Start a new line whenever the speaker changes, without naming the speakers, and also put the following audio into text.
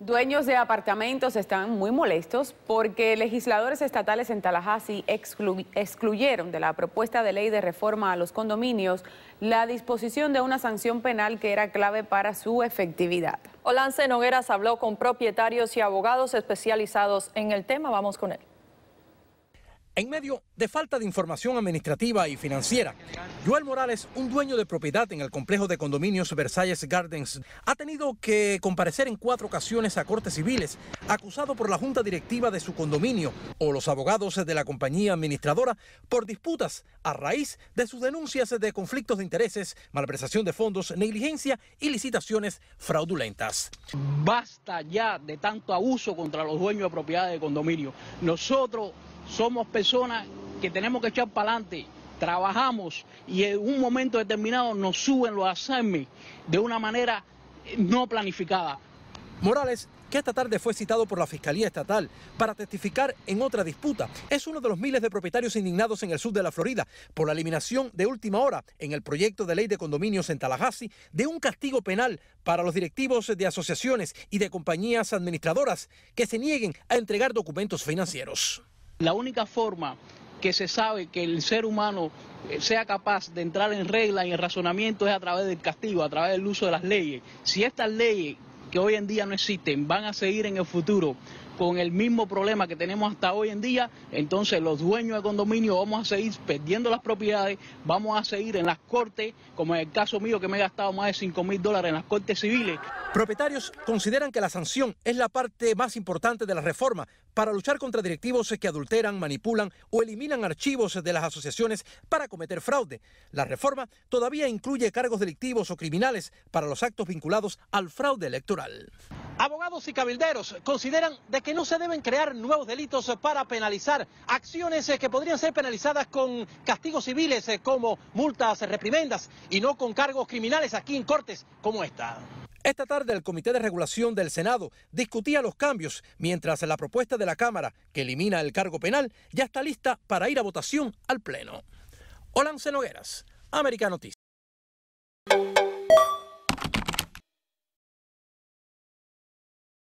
Dueños de apartamentos están muy molestos porque legisladores estatales en Tallahassee excluyeron de la propuesta de ley de reforma a los condominios la disposición de una sanción penal que era clave para su efectividad. Olance Nogueras habló con propietarios y abogados especializados en el tema. Vamos con él. En medio de falta de información administrativa y financiera, Joel Morales, un dueño de propiedad en el complejo de condominios Versalles Gardens, ha tenido que comparecer en cuatro ocasiones a cortes civiles, acusado por la junta directiva de su condominio o los abogados de la compañía administradora por disputas a raíz de sus denuncias de conflictos de intereses, malversación de fondos, negligencia y licitaciones fraudulentas.
Basta ya de tanto abuso contra los dueños de propiedades de condominio. Nosotros somos personas que tenemos que echar para adelante, trabajamos y en un momento determinado nos suben los asesme de una manera eh, no planificada. Morales, que esta tarde fue citado por la Fiscalía Estatal para testificar en otra disputa,
es uno de los miles de propietarios indignados en el sur de la Florida por la eliminación de última hora en el proyecto de ley de condominios en Tallahassee de un castigo penal para los directivos de asociaciones y de compañías administradoras que se nieguen a entregar documentos financieros. La
única forma que se sabe que el ser humano eh, sea capaz de entrar en regla y en razonamiento es a través del castigo, a través del uso de las leyes. Si estas leyes que hoy en día no existen van a seguir en el futuro con el mismo problema que tenemos hasta hoy en día, entonces los dueños de condominio vamos a seguir perdiendo las propiedades, vamos a seguir en las cortes, como en el caso mío que me he gastado más de 5 mil dólares en las cortes civiles. Propietarios consideran
que la sanción es la parte más importante de la reforma para luchar contra directivos que adulteran, manipulan o eliminan archivos de las asociaciones para cometer fraude. La reforma todavía incluye cargos delictivos o criminales para los actos vinculados al fraude electoral. Abogados y cabilderos consideran de que no se deben crear nuevos delitos para penalizar acciones que podrían ser penalizadas con castigos civiles eh, como multas, reprimendas y no con cargos criminales aquí en cortes como esta. Esta tarde el Comité de Regulación del Senado discutía los cambios, mientras la propuesta de la Cámara, que elimina el cargo penal, ya está lista para ir a votación al Pleno. hola Nogueras, América Noticias.